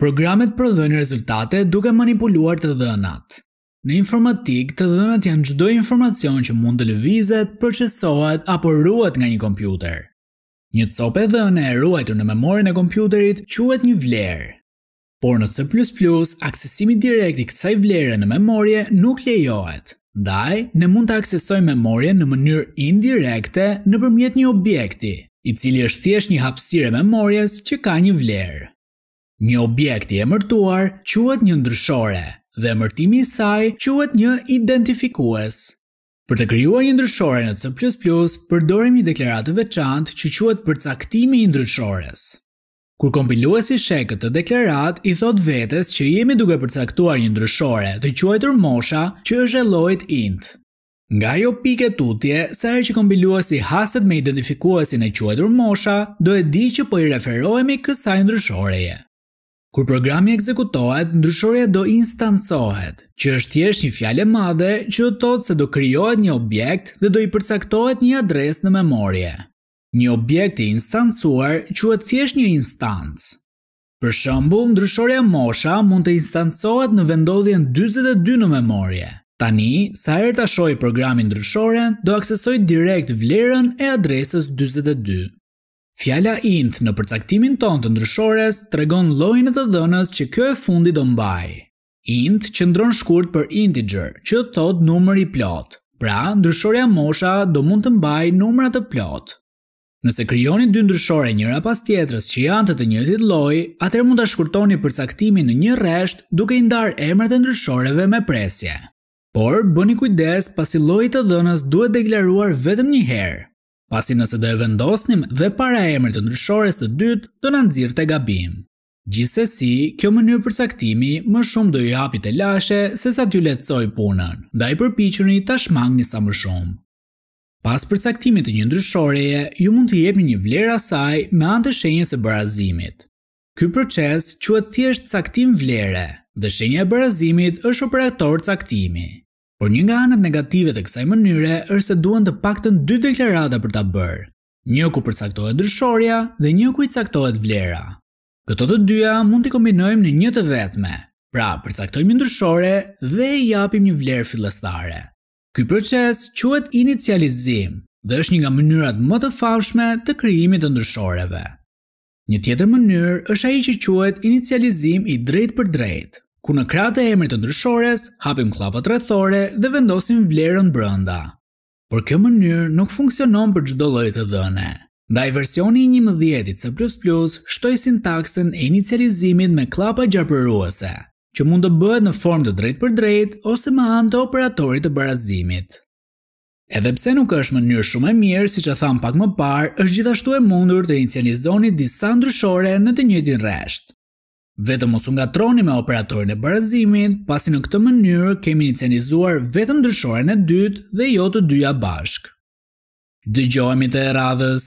Programet prodhojnë rezultate duke manipuluar të dhënat. Në informatik, të dhënat janë çdo informacion që mund të lëvizet, përqesohet, apo ruhet nga një kompjuter. Një copë e dhënë e ruajtur në memorin e kompjuterit quhet një vlerë. Por në C++, aksesimi direkt i kësaj vlere në memorje nuk lejohet. Ndaj, ne mund të aksesojmë memorje në mënyrë indirekte nëpërmjet një objekti, i cili është thjesht një hapësirë memorjes që ka një vlerë. Një objekt i emërtuar quhet një ndryshore dhe emërtimi i saj quhet një identifikues. Për të krijuar një ndryshore në C++ përdorim një deklaratë të veçantë që quhet përcaktimi i ndryshores. Kur kompiluesi sheh këtë deklarat, i thot vetes që jemi duke përcaktuar një ndryshore të quajtur mosha, që është e llojit int. Nga ajo pikë tutje, sa herë që kompiluesi haset me identifikuesin e quajtur mosha, do e di që po i referohemi kësaj ndryshoreje. Kur programi ekzekutohet, ndryshorja do instancohet, që është thjesht një fjalë madhe që thotë se do krijohet një objekt dhe do i përcaktohet një adresë në memorie. Një objekt i instancuar quhet thjesht një instancë. Për shembull, ndryshorja mosha mund të instancohet në vendodhjen 42 në memorie. Tani, sa herë ta shohë programin ndryshoren, do aksesoj direkt vlerën e adresës 42. Fjala int në përcaktimin ton të ndryshores të regon lojnë të dhënës që kjo e fundi do mbaj. Int që ndronë shkurt për integer, që të thot numër i plot. Pra, ndryshorja mosha do mund të mbaj numërat të plot. Nëse kryoni dy ndryshore njëra pas tjetrës që janë të të njëzit loj, atër mund të shkurtoni përcaktimin në një resht duke i ndarë emrat e ndryshoreve me presje. Por, bëni kujdes pasi lojit të dhënës duhet deklaruar vetëm një herë, pasi nëse do e vendosnim dhe para emrë të ndryshores të dytë, do në nëndzirë të gabim. Gjise si, kjo mënyrë përcaktimi më shumë do i hapit e lashe se sa t'ju letësoj punën, da i përpichurin i tashmang një sa më shumë. Pas përcaktimit të një ndryshoreje, ju mund të jepni një vlerë asaj me antë të shenjës e barazimit. Ky proces që e thjesht caktim vlere dhe shenja e barazimit është operator caktimi. Por një nga anët negative të kësaj mënyre është se duan të paktën dy deklarata për ta bërë, një ku përcaktohet dëshoria dhe një ku i caktohet vlera. Këto të dyja mund të kombinojmë në një të vetme. Pra, përcaktojmë ndryshore dhe i japim një vlerë fillestare. Ky proces quhet inicializim dhe është një nga mënyrat më të famshme të krijimit të ndryshoreve. Një tjetër mënyrë është ai që quhet inicializim i drejtpërdrejtë ku në kratë e emrit të ndryshores, hapim klapat rëthore dhe vendosim vlerën brënda. Por kjo mënyrë nuk funksionon për gjdo lojtë të dhëne. Da i versioni 11-it C++ shtoj sintaksen e inicializimit me klapa gjarpëruese, që mund të bëhet në form të drejt për drejt ose me anë të operatorit të barazimit. Edhe pse nuk është mënyrë shumë e mirë, si që tham pak më parë, është gjithashtu e mundur të inicializoni disa ndryshore në të njëtin reshtë. Vetëm mos u ngatroni me operatorin e barazimit, pasi në këtë mënyrë kemi inicializuar vetëm ndryshoren e dytë dhe jo të dyja bashkë. Dëgjohemi të radhës.